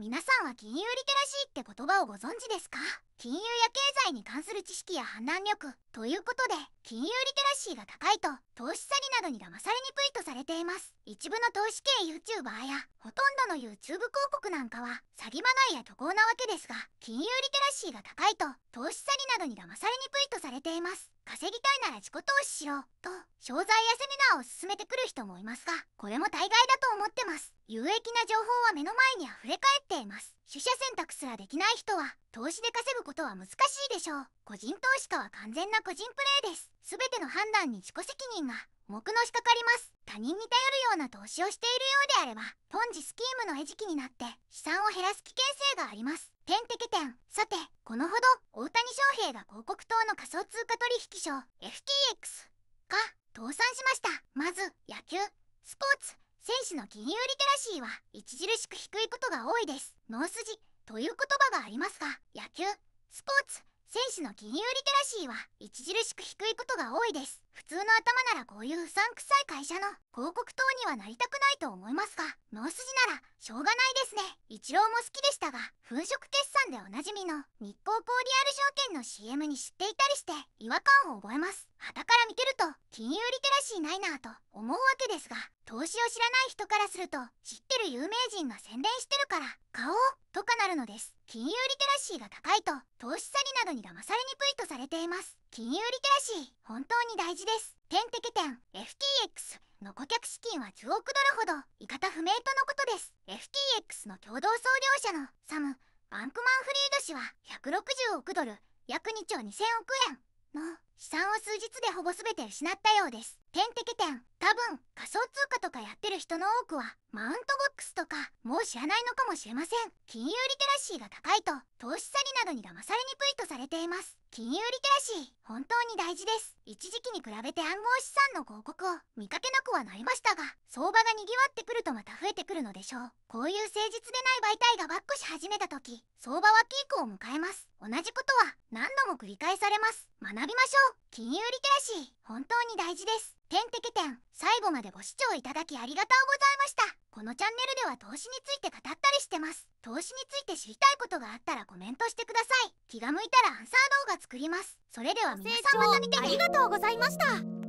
皆さんは金融リテラシーって言葉をご存知ですか金融や経済に関する知識や判断力ということで金融リテラシーが高いと投資詐欺などに騙されにくいとされています一部の投資系 YouTuber やほとんどの YouTube 広告なんかは詐欺まがいや虚構なわけですが金融リテラシーが高いと投資詐欺などに騙されにくいとされています稼ぎたいなら自己投資しようと商材やセミナーを勧めてくる人もいますがこれも大概だと思ってます有益な情報は目の前にあふれ返っています取捨選択すらできない人は投資で稼ぐことは難しいでしょう個人投資家は完全な個人プレーです全ての判断に自己責任が重くのしかかります他人に頼るような投資をしているようであればポンジスキームの餌食になって資産を減らす危険性があります点滴点さてこのほど大谷翔平が広告塔の仮想通貨取引所 FTX が倒産しましたまず野球スポーツ選手の金融リテラシーは著しく低いことが多いです脳筋という言葉がありますが野球スポーツ選手の金融リテラシーは著しく低いことが多いです普通の頭ならこういううさんくさい会社の広告塔にはなりたくないと思いますが脳筋ならしょうがないですね一郎も好きでしたが粉飾決算でおなじみの日光コーディアル証券の CM に知っていたりして違和感を覚えます旗から見てると金融リテラシーないなぁと思うわけですが投資を知らない人からすると知ってる有名人が宣伝してるから買おうとかなるのです金融リテラシーが高いと投資詐欺などに騙されにくいとされています金融リテラシー本当に大事です点滴点 FTX の顧客資金は10億ドルほどいかた不明とのことです FTX の共同創業者のサム・バンクマンフリード氏は160億ドル約2兆2000億円の資産を数日でほぼ全て失ったようです。点滴点多分仮想通貨とかやってる人の多くはマウントボックスとかもう知らないのかもしれません金融リテラシーが高いと投資詐欺などに騙されにくいとされています金融リテラシー本当に大事です一時期に比べて暗号資産の広告を見かけなくはなりましたが相場がにぎわってくるとまた増えてくるのでしょうこういう誠実でない媒体がバックし始めた時相場はピークを迎えます同じことは何度も繰り返されます学びましょう金融リテラシー本当に大事です点滴点最後までご視聴いただきありがとうございましたこのチャンネルでは投資について語ったりしてます投資について知りたいことがあったらコメントしてください気が向いたらアンサー動画作りますそれでは皆さんまた見てねありがとうございました